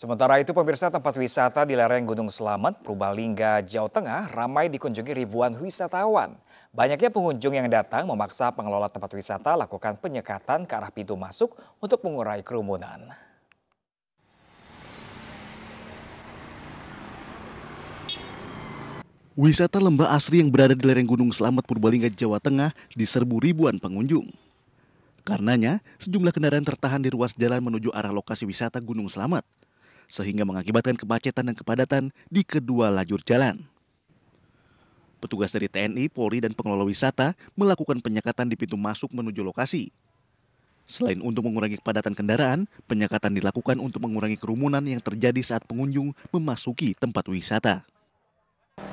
Sementara itu pemirsa tempat wisata di lereng Gunung Selamat, Purbalingga, Jawa Tengah ramai dikunjungi ribuan wisatawan. Banyaknya pengunjung yang datang memaksa pengelola tempat wisata lakukan penyekatan ke arah pintu masuk untuk mengurai kerumunan. Wisata lembah asri yang berada di lereng Gunung Selamat, Purbalingga, Jawa Tengah diserbu ribuan pengunjung. Karenanya, sejumlah kendaraan tertahan di ruas jalan menuju arah lokasi wisata Gunung Selamat sehingga mengakibatkan kemacetan dan kepadatan di kedua lajur jalan. Petugas dari TNI, Polri, dan pengelola wisata melakukan penyekatan di pintu masuk menuju lokasi. Selain untuk mengurangi kepadatan kendaraan, penyekatan dilakukan untuk mengurangi kerumunan yang terjadi saat pengunjung memasuki tempat wisata.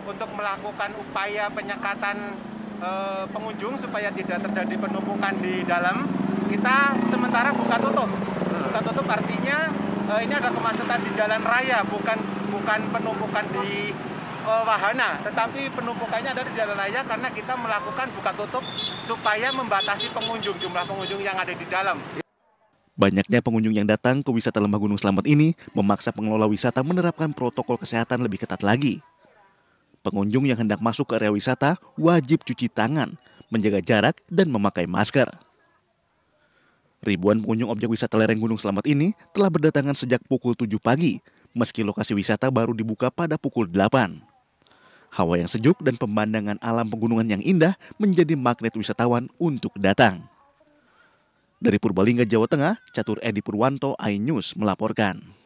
Untuk melakukan upaya penyekatan e, pengunjung supaya tidak terjadi penumpukan di dalam, kita sementara buka tutup. Buka tutup artinya uh, ini ada kemacetan di jalan raya, bukan bukan penumpukan di uh, wahana, tetapi penumpukannya ada di jalan raya karena kita melakukan buka tutup supaya membatasi pengunjung jumlah pengunjung yang ada di dalam. Banyaknya pengunjung yang datang ke wisata Lembah Gunung selamat ini memaksa pengelola wisata menerapkan protokol kesehatan lebih ketat lagi. Pengunjung yang hendak masuk ke area wisata wajib cuci tangan, menjaga jarak, dan memakai masker. Ribuan pengunjung objek wisata lereng Gunung Selamat ini telah berdatangan sejak pukul 7 pagi, meski lokasi wisata baru dibuka pada pukul 8. Hawa yang sejuk dan pemandangan alam pegunungan yang indah menjadi magnet wisatawan untuk datang. Dari Purbalingga, Jawa Tengah, Catur Edi Purwanto, iNews melaporkan.